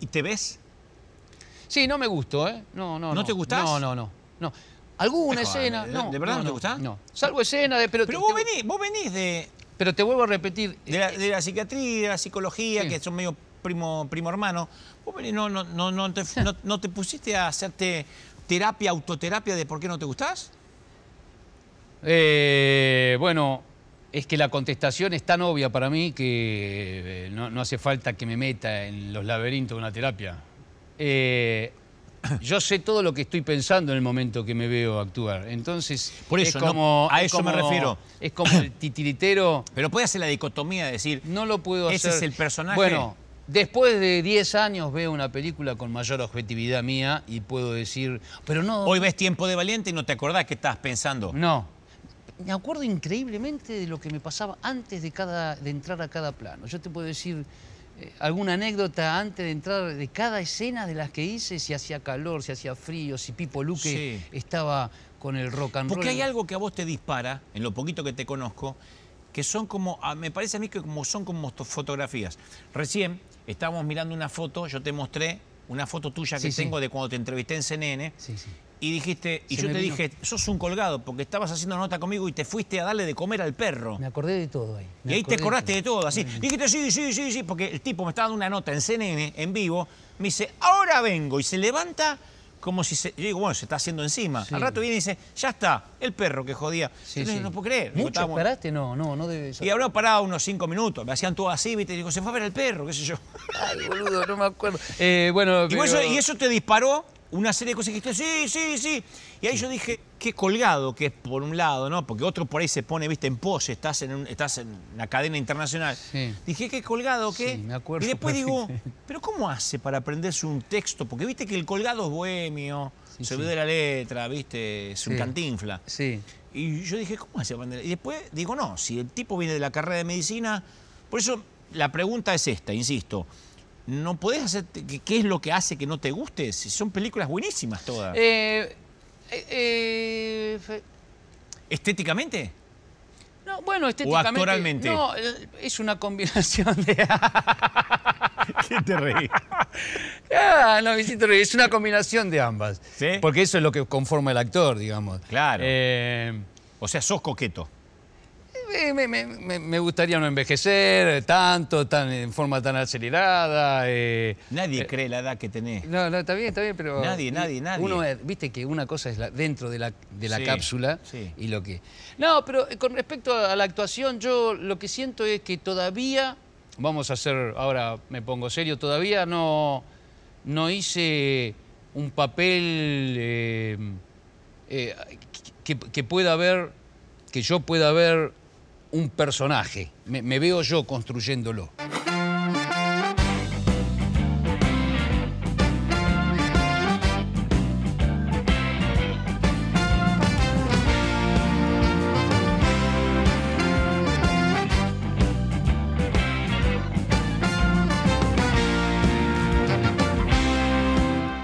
¿Y te ves? Sí, no me gustó, ¿eh? No, no, no. ¿No te gustás? No, no, no. ¿Alguna escena? no, ¿De verdad no, te gusta? No. Salvo escena de. Pero, vos, Venís, vos venís de. Pero te vuelvo a repetir. De la, eh, psiquiatría, de la psicología, que son medio primo, primo hermano. Vos venís, no, no, no, no, te, no te pusiste a hacerte terapia, autoterapia de por qué no te gustás? Eh, bueno, es que la contestación es tan obvia para mí que eh, no, hace falta que me meta en los laberintos de una terapia. Eh, yo sé todo lo que estoy pensando en el momento que me veo actuar. Entonces, Por eso, es como, a eso me refiero. Es como el titiritero. Pero puede hacer la dicotomía de decir. No lo puedo hacer. Ese es el personaje. Bueno, después de 10 años veo una película con mayor objetividad mía y puedo decir. Pero no. Hoy ves tiempo de valiente y no te acordás que estás pensando. No me acuerdo increíblemente de lo que me pasaba antes de, entrar a cada plano. Yo te puedo decir eh, alguna anécdota antes de entrar de cada escena de las que hice, si hacía calor, si hacía frío, si Pipo Luque estaba con el rock and roll. Porque hay algo que a vos te dispara, en lo poquito que te conozco, que son como, me parece a mí que como son como fotografías. Recién estábamos mirando una foto, yo te mostré una foto tuya que tengo de cuando te entrevisté en CNN. Sí, y dijiste, y yo te dije, sos un colgado, porque estabas haciendo nota conmigo y te fuiste a darle de comer al perro. Me acordé de todo ahí. y ahí te acordaste de todo, así. Dijiste, sí, sí, sí, sí, porque el tipo me estaba dando una nota en CNN, en vivo, me dice, ahora vengo, y se levanta como si se. Yo digo, bueno, se está haciendo encima. Al rato viene y dice, ya está, el perro que jodía. no puedo creer. ¿Mucho esperaste No, no, no debe ser. Y habrá parado unos cinco minutos. Me hacían todo así, viste, y digo, se fue a ver el perro, qué sé yo. Ay, boludo, no me acuerdo. Eh, bueno, eso, y eso te disparó una serie de cosas que dijiste, sí, sí, sí. Y ahí yo dije, qué colgado que es por un lado, ¿no? Porque otro por ahí se pone, viste, en pose, estás en, un, estás en una cadena internacional. Dije, qué colgado que... Y después digo, pero ¿cómo hace para aprenderse un texto? Porque viste que el colgado es bohemio, se se de la letra, viste, es un cantinfla. Sí. Y yo dije, ¿cómo hace aprender? Y después digo, no, si el tipo viene de la carrera de medicina... Por eso la pregunta es esta, insisto no hacer. ¿Qué es lo que hace que no te guste? Si son películas buenísimas todas. Eh, eh, eh, ¿Estéticamente? No, bueno, estéticamente. ¿O actoralmente? No, es una combinación de. ¿Qué te reí? Ah, no, Es una combinación de ambas. Porque eso es lo que conforma el actor, digamos. Claro. o sea, sos coqueto. Eh, me, gustaría no envejecer eh, tanto, tan, en forma tan acelerada. Eh, nadie cree la edad que tenés. No, no, está bien, está bien, pero... Nadie, nadie, nadie. Uno, viste que una cosa es dentro de la, cápsula y lo que... No, pero con respecto a la actuación, yo lo que siento es que todavía, vamos a hacer, ahora me pongo serio, todavía no, no hice un papel que, pueda haber que yo pueda haber un personaje. Me, me veo yo construyéndolo.